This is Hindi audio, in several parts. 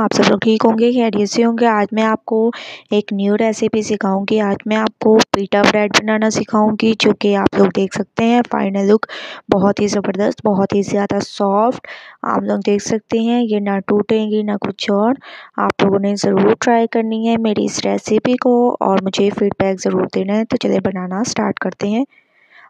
आप सब लोग ठीक होंगे खैरियत से होंगे आज मैं आपको एक न्यू रेसिपी सिखाऊंगी आज मैं आपको पीटा ब्रेड बनाना सिखाऊंगी जो कि आप लोग देख सकते हैं फाइनल लुक बहुत ही ज़बरदस्त बहुत ही ज़्यादा सॉफ्ट आप लोग देख सकते हैं ये ना टूटेंगी ना कुछ और आप लोगों ने ज़रूर ट्राई करनी है मेरी इस रेसिपी को और मुझे फीडबैक ज़रूर देना है तो चलिए बनाना स्टार्ट करते हैं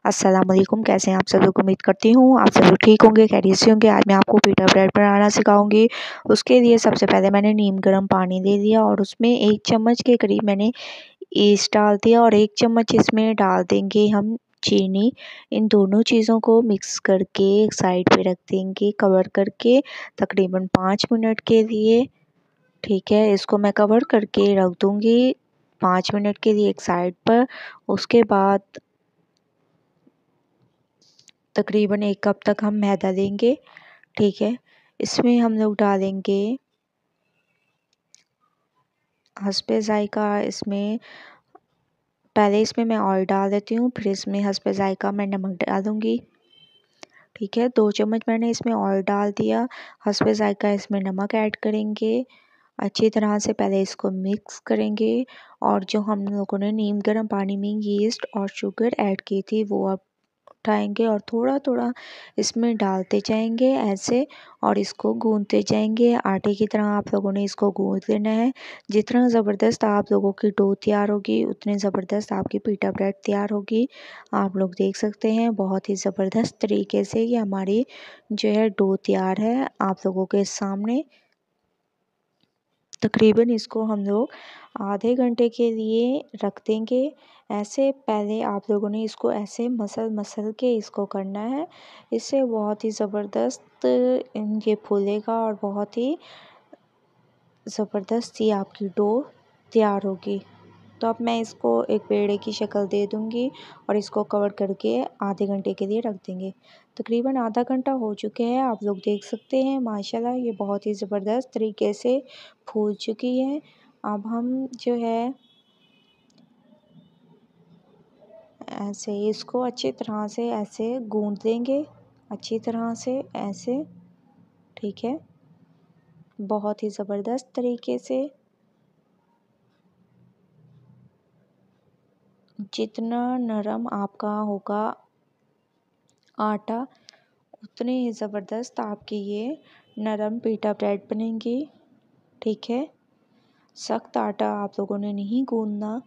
असलम कैसे हैं आप सब लोग उम्मीद करती हूँ आप सब लोग ठीक होंगे खैरियत से होंगे आज मैं आपको पीटा ब्रेड बनाना सिखाऊंगी उसके लिए सबसे पहले मैंने नीम गर्म पानी दे दिया और उसमें एक चम्मच के करीब मैंने ईस्ट डाल दिया और एक चम्मच इसमें डाल देंगे हम चीनी इन दोनों चीज़ों को मिक्स करके एक साइड पर रख देंगे कवर करके तकरीबन पाँच मिनट के लिए ठीक है इसको मैं कवर करके रख दूँगी पाँच मिनट के लिए एक साइड पर उसके बाद तकरीबन एक कप तक हम मैदा लेंगे ठीक है इसमें हम लोग डालेंगे हसब ज़ायका इसमें पहले इसमें मैं ऑयल डाल देती हूँ फिर इसमें हसब ज़ायका मैं नमक डालूँगी ठीक है दो चम्मच मैंने इसमें ऑयल डाल दिया हसब ज़ायका इसमें नमक ऐड करेंगे अच्छी तरह से पहले इसको मिक्स करेंगे और जो हम लोगों ने नीम गर्म पानी में यीस्ट और शुगर ऐड की थी वो अब उठाएंगे और थोड़ा थोड़ा इसमें डालते जाएंगे ऐसे और इसको गूंदते जाएंगे आटे की तरह आप लोगों ने इसको गूंद लेना है जितना ज़बरदस्त आप लोगों की डो तैयार होगी उतने ज़बरदस्त आपकी पीटा ब्रेड तैयार होगी आप लोग देख सकते हैं बहुत ही ज़बरदस्त तरीके से ये हमारी जो है डो तैयार है आप लोगों के सामने तकरीबन इसको हम लोग आधे घंटे के लिए रख देंगे ऐसे पहले आप लोगों ने इसको ऐसे मसल मसल के इसको करना है इससे बहुत ही ज़बरदस्त ये फूलेगा और बहुत ही ज़बरदस्त ही आपकी डो तैयार होगी तो अब मैं इसको एक पेड़े की शक्ल दे दूँगी और इसको कवर करके आधे घंटे के लिए रख देंगे तकरीबन आधा घंटा हो चुके हैं आप लोग देख सकते हैं माशाल्लाह ये बहुत ही ज़बरदस्त तरीके से फूल चुकी है अब हम जो है ऐसे इसको अच्छी तरह से ऐसे गूँद देंगे अच्छी तरह से ऐसे ठीक है बहुत ही ज़बरदस्त तरीके से जितना नरम आपका होगा आटा उतने ही ज़बरदस्त आपके ये नरम पीटा ब्रेड बनेंगे ठीक है सख्त आटा आप लोगों ने नहीं गूंदना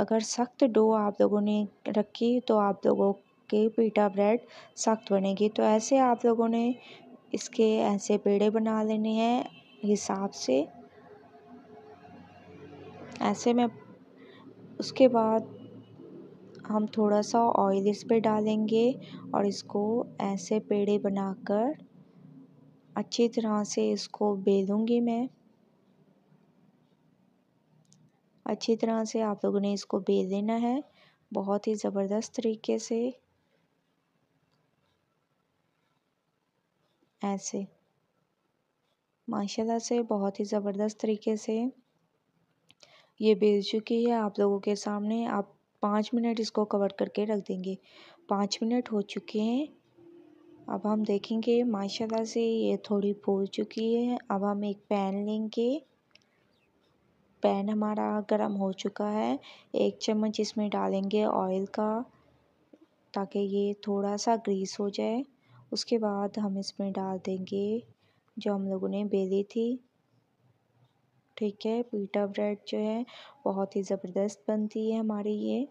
अगर सख्त डो आप लोगों ने रखी तो आप लोगों के पीटा ब्रेड सख्त बनेगी तो ऐसे आप लोगों ने इसके ऐसे पेड़े बना लेने हैं हिसाब से ऐसे में उसके बाद हम थोड़ा सा ऑइल इस पर डालेंगे और इसको ऐसे पेड़े बनाकर अच्छी तरह से इसको बेलूँगी मैं अच्छी तरह से आप लोगों ने इसको बेल देना है बहुत ही ज़बरदस्त तरीके से ऐसे माशाल्लाह से बहुत ही ज़बरदस्त तरीके से ये बेल चुकी है आप लोगों के सामने आप पाँच मिनट इसको कवर करके रख देंगे पाँच मिनट हो चुके हैं अब हम देखेंगे माशाल्लाह से ये थोड़ी फूल चुकी है अब हम एक पैन लेंगे पैन हमारा गर्म हो चुका है एक चम्मच इसमें डालेंगे ऑयल का ताकि ये थोड़ा सा ग्रीस हो जाए उसके बाद हम इसमें डाल देंगे जो हम लोगों ने बेली थी ठीक है पीटा ब्रेड जो है बहुत ही ज़बरदस्त बनती है हमारी ये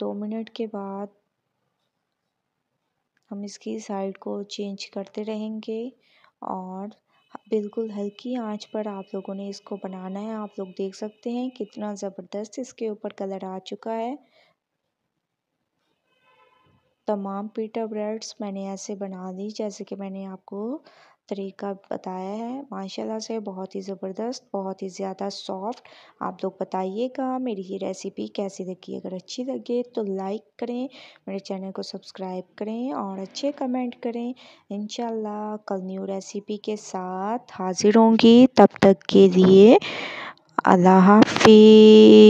दो मिनट के बाद हम इसकी साइड को चेंज करते रहेंगे और बिल्कुल हल्की आंच पर आप लोगों ने इसको बनाना है आप लोग देख सकते हैं कितना ज़बरदस्त इसके ऊपर कलर आ चुका है तमाम पीटा ब्रेड्स मैंने ऐसे बना दी जैसे कि मैंने आपको तरीका बताया है माशाल्लाह से बहुत ही ज़बरदस्त बहुत ही ज़्यादा सॉफ्ट आप लोग बताइएगा मेरी ये रेसिपी कैसी लगी अगर अच्छी लगे तो लाइक करें मेरे चैनल को सब्सक्राइब करें और अच्छे कमेंट करें इन कल न्यू रेसिपी के साथ हाज़िर होंगी तब तक के लिए अल्लाह हाफि